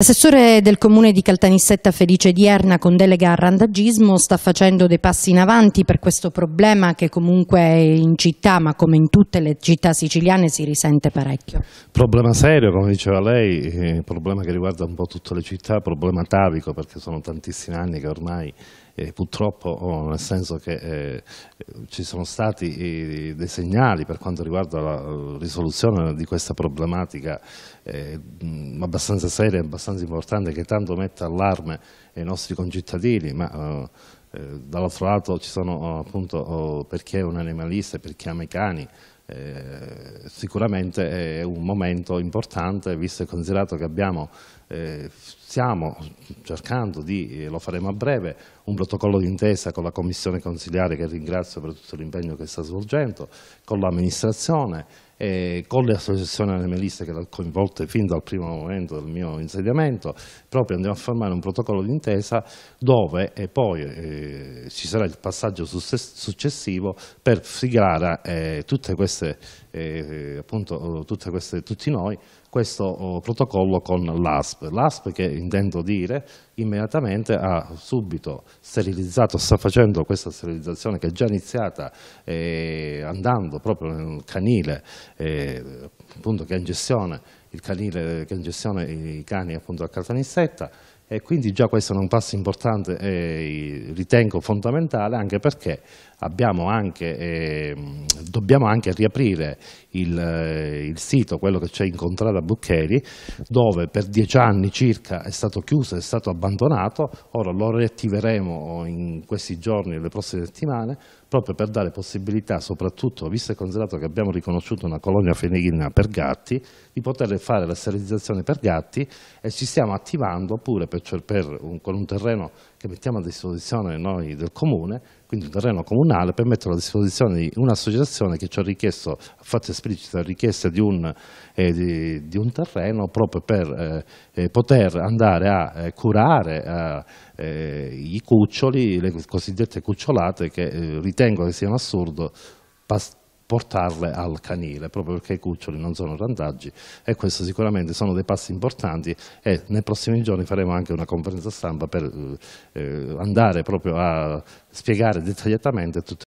L'assessore del comune di Caltanissetta Felice Dierna con delega al randagismo sta facendo dei passi in avanti per questo problema che comunque in città ma come in tutte le città siciliane si risente parecchio. Problema serio come diceva lei, eh, problema che riguarda un po' tutte le città, problema atavico perché sono tantissimi anni che ormai eh, purtroppo oh, nel senso che eh, ci sono stati eh, dei segnali per quanto riguarda la eh, risoluzione di questa problematica eh, abbastanza seria e abbastanza importante che tanto mette allarme ai nostri concittadini ma eh, eh, dall'altro lato ci sono eh, appunto oh, per è un animalista e perché ama i cani, eh, sicuramente è un momento importante visto e considerato che abbiamo, eh, stiamo cercando di, eh, lo faremo a breve, un protocollo d'intesa con la commissione consiliare che ringrazio per tutto l'impegno che sta svolgendo, con l'amministrazione eh, con le associazioni animaliste che l'ho coinvolte fin dal primo momento del mio insediamento, proprio andiamo a formare un protocollo d'intesa dove poi eh, ci sarà il passaggio successivo per siglare eh, tutte queste, eh, appunto, tutte queste, tutti noi questo oh, protocollo con l'ASP. L'ASP che intendo dire immediatamente ha subito sterilizzato, sta facendo questa sterilizzazione che è già iniziata eh, andando proprio nel canile eh, appunto, che ha in gestione, il canile che gestione i cani appunto a Caltanissetta, e quindi già questo è un passo importante e ritengo fondamentale anche perché anche, eh, dobbiamo anche riaprire il, eh, il sito, quello che c'è in Contrada Buccheri, dove per dieci anni circa è stato chiuso, è stato abbandonato, ora lo riattiveremo in questi giorni, nelle prossime settimane, proprio per dare possibilità, soprattutto visto e considerato che abbiamo riconosciuto una colonia fenighina per gatti, di poter fare la sterilizzazione per gatti e ci stiamo attivando pure per, per un, con un terreno che mettiamo a disposizione noi del comune quindi un terreno comunale, per mettere a disposizione di un'associazione che ci ha richiesto, ha fatto esplicita richiesta di un, eh, di, di un terreno proprio per eh, eh poter andare a eh, curare eh, i cuccioli, le cosiddette cucciolate che ritengo che sia un assurdo portarle al canile, proprio perché i cuccioli non sono randaggi e questo sicuramente sono dei passi importanti e nei prossimi giorni faremo anche una conferenza stampa per eh, eh andare proprio a spiegare dettagliatamente tutte